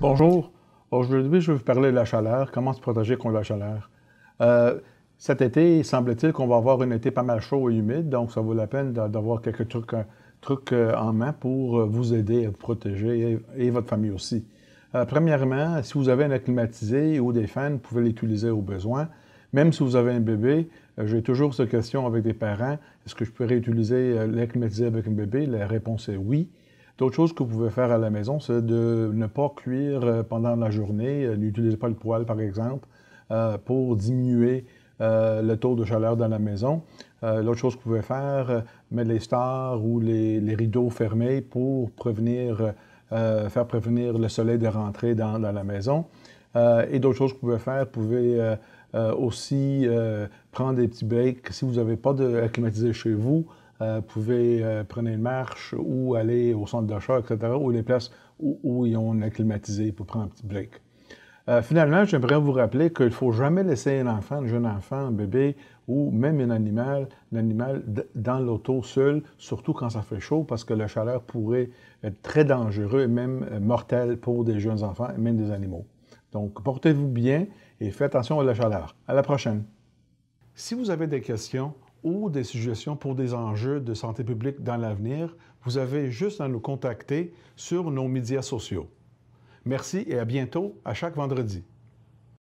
Bonjour. Aujourd'hui, je vais vous parler de la chaleur, comment se protéger contre la chaleur. Euh, cet été, semble-t-il qu'on va avoir un été pas mal chaud et humide, donc ça vaut la peine d'avoir quelques trucs, euh, euh, en main pour vous aider à vous protéger et, votre famille aussi. premièrement, si vous avez un acclimatisé ou des fans, vous pouvez l'utiliser au besoin. Même si vous avez un bébé, j'ai toujours cette question avec des parents, est-ce que je peux réutiliser l'acclimatisé avec un bébé? La réponse est oui. D'autres choses que vous pouvez faire à la maison, c'est de ne pas cuire euh, pendant la journée. Euh, n'utilisez pas le poêle, par exemple, euh, pour diminuer le taux de chaleur dans la maison. L'autre chose que vous pouvez faire, mettre les stars ou les, rideaux fermés pour faire prévenir le soleil de rentrer dans, la maison. et d'autres choses que vous pouvez faire, vous pouvez aussi prendre des petits breaks si vous n'avez pas de climatisé chez vous vous euh, pouvez euh, prendre une marche ou aller au centre d'achat, etc., ou les places où, ils ont acclimatisé pour prendre un petit break. Euh, finalement, j'aimerais vous rappeler qu'il ne faut jamais laisser un enfant, un jeune enfant, un bébé ou même un animal, un animal dans l'auto seul, surtout quand ça fait chaud, parce que la chaleur pourrait être très dangereuse et même mortelle pour des jeunes enfants et même des animaux. Donc, portez-vous bien et faites attention à la chaleur. À la prochaine. Si vous avez des questions, ou des suggestions pour des enjeux de santé publique dans l'avenir, vous avez juste à nous contacter sur nos médias sociaux. Merci et à bientôt à chaque vendredi.